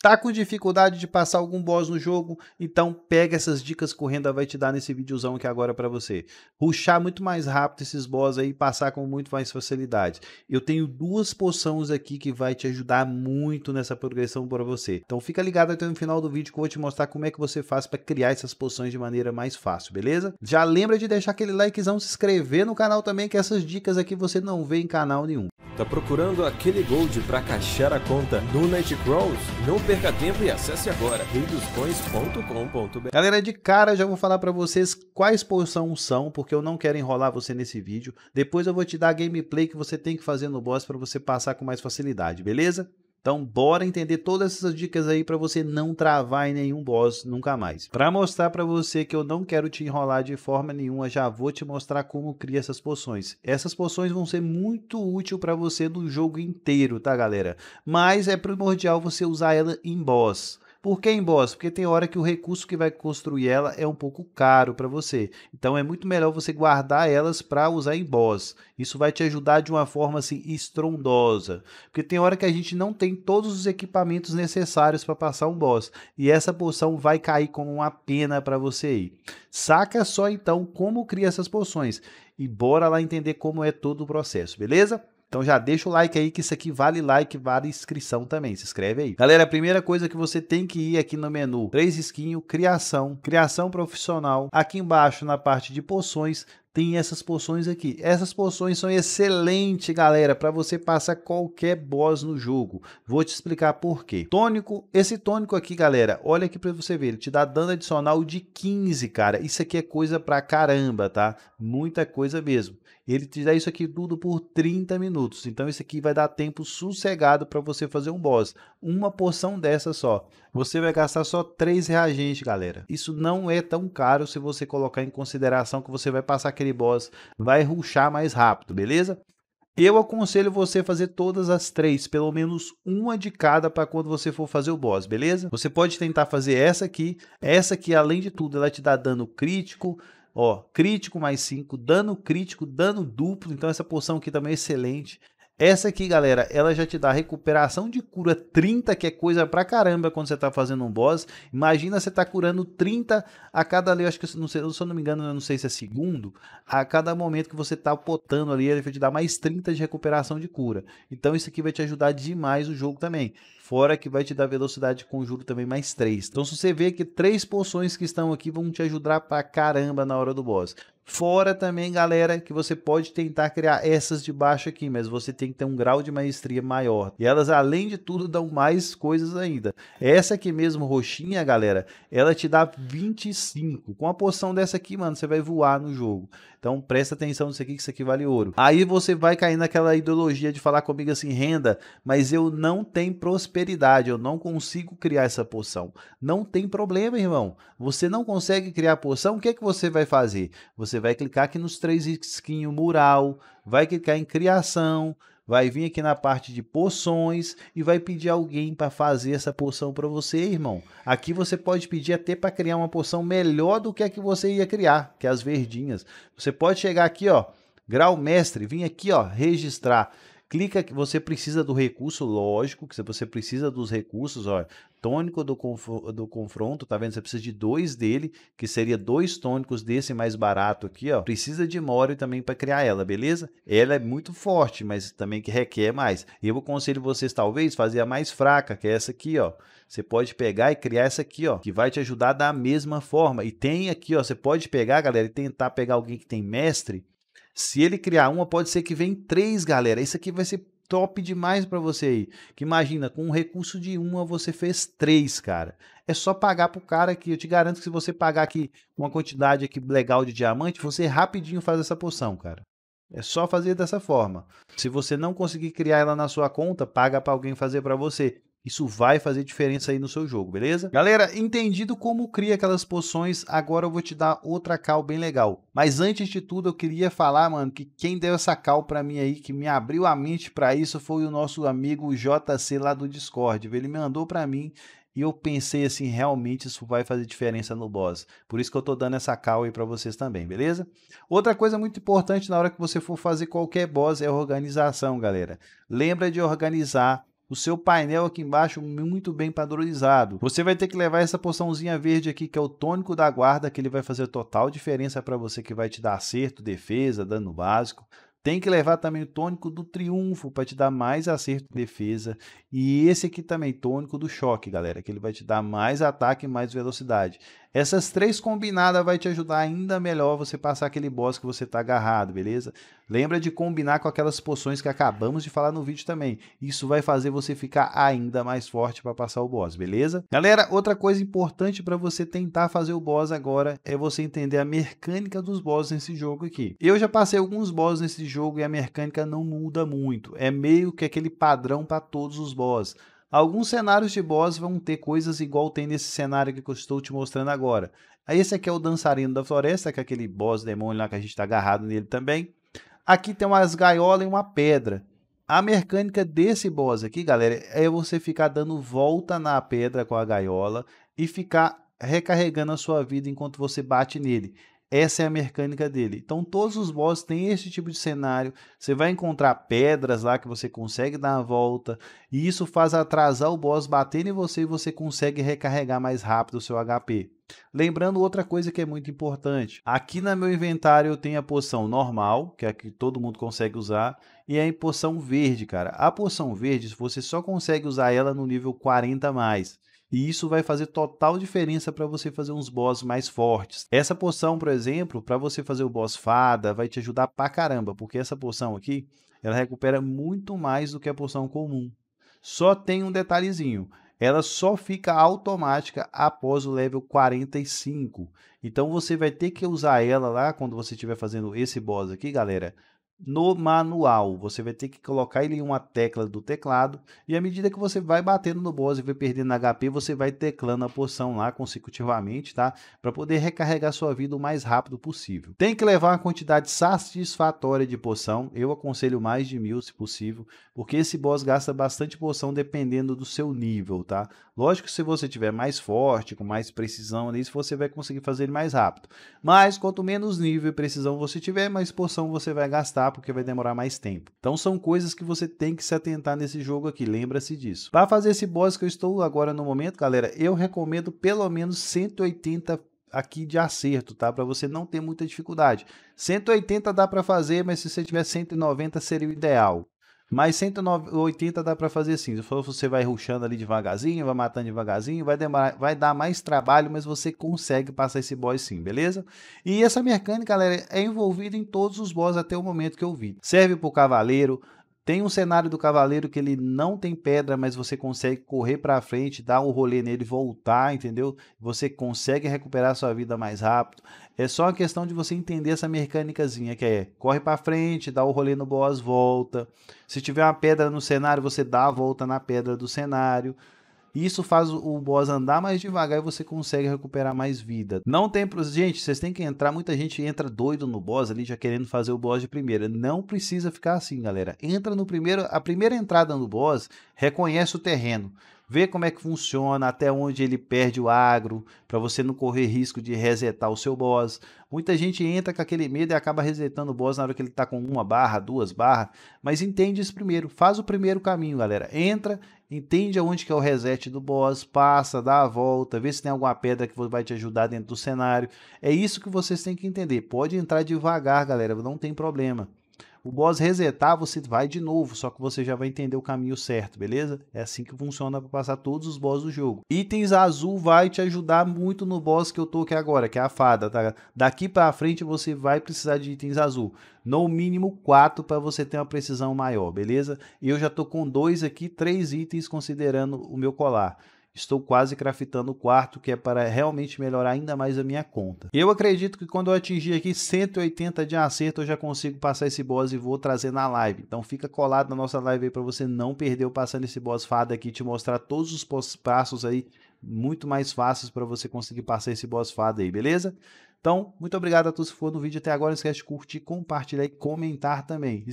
Tá com dificuldade de passar algum boss no jogo? Então pega essas dicas que o Renda vai te dar nesse videozão aqui agora para você. Ruxar muito mais rápido esses boss aí e passar com muito mais facilidade. Eu tenho duas poções aqui que vai te ajudar muito nessa progressão para você. Então fica ligado até o final do vídeo que eu vou te mostrar como é que você faz para criar essas poções de maneira mais fácil, beleza? Já lembra de deixar aquele likezão, se inscrever no canal também que essas dicas aqui você não vê em canal nenhum. Tá procurando aquele gold para caixar a conta no Nightcrawls? Não perca tempo e acesse agora reidoscoins.com.br Galera, de cara já vou falar para vocês quais poções são, porque eu não quero enrolar você nesse vídeo. Depois eu vou te dar a gameplay que você tem que fazer no boss para você passar com mais facilidade, beleza? Então, bora entender todas essas dicas aí para você não travar em nenhum boss nunca mais. Para mostrar para você que eu não quero te enrolar de forma nenhuma, já vou te mostrar como cria essas poções. Essas poções vão ser muito útil para você no jogo inteiro, tá, galera? Mas é primordial você usar ela em boss. Por que em boss? Porque tem hora que o recurso que vai construir ela é um pouco caro para você. Então é muito melhor você guardar elas para usar em boss. Isso vai te ajudar de uma forma assim estrondosa, porque tem hora que a gente não tem todos os equipamentos necessários para passar um boss e essa poção vai cair como uma pena para você ir. Saca só então como cria essas poções e bora lá entender como é todo o processo, beleza? Então já deixa o like aí, que isso aqui vale like, vale inscrição também. Se inscreve aí. Galera, a primeira coisa que você tem que ir aqui no menu, três esquinhos, criação, criação profissional. Aqui embaixo, na parte de poções, tem essas poções aqui. Essas poções são excelentes, galera, para você passar qualquer boss no jogo. Vou te explicar por quê. Tônico, esse tônico aqui, galera, olha aqui para você ver, ele te dá dano adicional de 15, cara. Isso aqui é coisa pra caramba, tá? Muita coisa mesmo. Ele te dá isso aqui tudo por 30 minutos. Então isso aqui vai dar tempo sossegado para você fazer um boss. Uma porção dessa só. Você vai gastar só 3 reagentes, galera. Isso não é tão caro se você colocar em consideração que você vai passar aquele boss, vai ruxar mais rápido, beleza? Eu aconselho você a fazer todas as três, pelo menos uma de cada para quando você for fazer o boss, beleza? Você pode tentar fazer essa aqui, essa aqui além de tudo ela te dá dano crítico, Ó, crítico mais 5, dano crítico, dano duplo. Então essa poção aqui também é excelente. Essa aqui, galera, ela já te dá recuperação de cura 30, que é coisa pra caramba quando você tá fazendo um boss. Imagina você tá curando 30 a cada ali, acho que não sei, se eu não me engano, eu não sei se é segundo, a cada momento que você tá potando ali, ele vai te dar mais 30 de recuperação de cura. Então isso aqui vai te ajudar demais o jogo também. Fora que vai te dar velocidade de conjuro também mais 3. Então se você vê que três poções que estão aqui vão te ajudar pra caramba na hora do boss. Fora também, galera, que você pode tentar criar essas de baixo aqui, mas você tem que ter um grau de maestria maior. E elas, além de tudo, dão mais coisas ainda. Essa aqui mesmo, roxinha, galera, ela te dá 25. Com a porção dessa aqui, mano, você vai voar no jogo. Então presta atenção nisso aqui, que isso aqui vale ouro. Aí você vai cair naquela ideologia de falar comigo assim, renda, mas eu não tenho prosperidade, eu não consigo criar essa poção. Não tem problema, irmão. Você não consegue criar a poção, o que é que você vai fazer? Você você vai clicar aqui nos três risquinhos mural, vai clicar em criação, vai vir aqui na parte de poções e vai pedir alguém para fazer essa poção para você, irmão. Aqui você pode pedir até para criar uma poção melhor do que a que você ia criar, que é as verdinhas. Você pode chegar aqui, ó, grau mestre, vir aqui, ó, registrar clica que você precisa do recurso, lógico, que você precisa dos recursos, ó, tônico do, conf do confronto, tá vendo? Você precisa de dois dele, que seria dois tônicos desse mais barato aqui, ó. Precisa de Mori também para criar ela, beleza? Ela é muito forte, mas também que requer mais. E eu aconselho vocês, talvez, fazer a mais fraca, que é essa aqui, ó. Você pode pegar e criar essa aqui, ó, que vai te ajudar da mesma forma. E tem aqui, ó, você pode pegar, galera, e tentar pegar alguém que tem mestre, se ele criar uma, pode ser que venha três, galera. Isso aqui vai ser top demais para você aí. Que imagina, com um recurso de uma, você fez três, cara. É só pagar pro cara que eu te garanto que se você pagar aqui uma quantidade aqui legal de diamante, você rapidinho faz essa poção, cara. É só fazer dessa forma. Se você não conseguir criar ela na sua conta, paga para alguém fazer para você. Isso vai fazer diferença aí no seu jogo, beleza? Galera, entendido como cria aquelas poções, agora eu vou te dar outra cal bem legal. Mas antes de tudo, eu queria falar, mano, que quem deu essa cal pra mim aí, que me abriu a mente para isso, foi o nosso amigo JC lá do Discord. Ele me mandou para mim e eu pensei assim, realmente isso vai fazer diferença no boss. Por isso que eu tô dando essa cal aí para vocês também, beleza? Outra coisa muito importante na hora que você for fazer qualquer boss é organização, galera. Lembra de organizar o seu painel aqui embaixo muito bem padronizado. Você vai ter que levar essa poçãozinha verde aqui, que é o tônico da guarda, que ele vai fazer total diferença para você, que vai te dar acerto, defesa, dano básico. Tem que levar também o tônico do triunfo para te dar mais acerto de defesa. E esse aqui também, tônico do choque, galera, que ele vai te dar mais ataque e mais velocidade. Essas três combinadas vai te ajudar ainda melhor você passar aquele boss que você está agarrado, beleza? Lembra de combinar com aquelas poções que acabamos de falar no vídeo também. Isso vai fazer você ficar ainda mais forte para passar o boss, beleza? Galera, outra coisa importante para você tentar fazer o boss agora é você entender a mecânica dos bosses nesse jogo aqui. Eu já passei alguns bosses nesse jogo e a mecânica não muda muito. É meio que aquele padrão para todos os boss. Alguns cenários de boss vão ter coisas igual tem nesse cenário que eu estou te mostrando agora. Esse aqui é o Dançarino da Floresta, que é aquele boss demônio lá que a gente está agarrado nele também. Aqui tem umas gaiolas e uma pedra. A mecânica desse boss aqui, galera, é você ficar dando volta na pedra com a gaiola e ficar recarregando a sua vida enquanto você bate nele. Essa é a mecânica dele. Então, todos os bosses têm esse tipo de cenário. Você vai encontrar pedras lá que você consegue dar a volta. E isso faz atrasar o boss batendo em você e você consegue recarregar mais rápido o seu HP. Lembrando outra coisa que é muito importante. Aqui no meu inventário eu tenho a poção normal, que é a que todo mundo consegue usar, e a poção verde, cara. A poção verde você só consegue usar ela no nível 40 mais. E isso vai fazer total diferença para você fazer uns boss mais fortes. Essa poção, por exemplo, para você fazer o boss fada, vai te ajudar pra caramba, porque essa poção aqui, ela recupera muito mais do que a poção comum. Só tem um detalhezinho, ela só fica automática após o level 45. Então você vai ter que usar ela lá quando você estiver fazendo esse boss aqui, galera, no manual. Você vai ter que colocar ele em uma tecla do teclado e à medida que você vai batendo no boss e vai perdendo HP, você vai teclando a poção lá consecutivamente, tá? Para poder recarregar sua vida o mais rápido possível. Tem que levar uma quantidade satisfatória de poção. Eu aconselho mais de mil, se possível, porque esse boss gasta bastante poção dependendo do seu nível, tá? Lógico que se você tiver mais forte, com mais precisão nisso, você vai conseguir fazer ele mais rápido. Mas quanto menos nível e precisão você tiver, mais poção você vai gastar porque vai demorar mais tempo. Então são coisas que você tem que se atentar nesse jogo aqui, lembra-se disso. Para fazer esse boss que eu estou agora no momento, galera, eu recomendo pelo menos 180 aqui de acerto, tá? Para você não ter muita dificuldade. 180 dá para fazer, mas se você tiver 190 seria o ideal. Mas 180 dá para fazer assim. Você vai ruxando ali devagarzinho, vai matando devagarzinho, vai, vai dar mais trabalho, mas você consegue passar esse boss sim, beleza? E essa mecânica, galera, é envolvida em todos os boss até o momento que eu vi. Serve para o cavaleiro, tem um cenário do cavaleiro que ele não tem pedra, mas você consegue correr para frente, dar um rolê nele, voltar, entendeu? Você consegue recuperar sua vida mais rápido. É só uma questão de você entender essa mecânicazinha que é corre para frente, dá o rolê no boas volta. Se tiver uma pedra no cenário, você dá a volta na pedra do cenário. E isso faz o boss andar mais devagar e você consegue recuperar mais vida. Não tem. Gente, vocês têm que entrar. Muita gente entra doido no boss ali, já querendo fazer o boss de primeira. Não precisa ficar assim, galera. Entra no primeiro. A primeira entrada no boss, reconhece o terreno vê como é que funciona, até onde ele perde o agro, para você não correr risco de resetar o seu boss. Muita gente entra com aquele medo e acaba resetando o boss na hora que ele está com uma barra, duas barras, mas entende isso primeiro, faz o primeiro caminho, galera. Entra entende aonde que é o reset do boss, passa, dá a volta, vê se tem alguma pedra que vai te ajudar dentro do cenário. É isso que vocês têm que entender. Pode entrar devagar, galera, não tem problema o boss resetar, você vai de novo, só que você já vai entender o caminho certo, beleza? É assim que funciona para passar todos os boss do jogo. Itens azul vai te ajudar muito no boss que eu tô aqui agora, que é a fada, tá? Daqui para frente você vai precisar de itens azul, no mínimo 4 para você ter uma precisão maior, beleza? E Eu já tô com dois aqui, três itens considerando o meu colar. Estou quase craftando o quarto, que é para realmente melhorar ainda mais a minha conta. Eu acredito que quando eu atingir aqui 180 de acerto, eu já consigo passar esse boss e vou trazer na live. Então fica colado na nossa live aí para você não perder o passando esse boss fada aqui, te mostrar todos os passos aí muito mais fáceis para você conseguir passar esse boss fada aí, beleza? Então, muito obrigado a todos que foram no vídeo até agora. Não esquece de curtir, compartilhar e comentar também.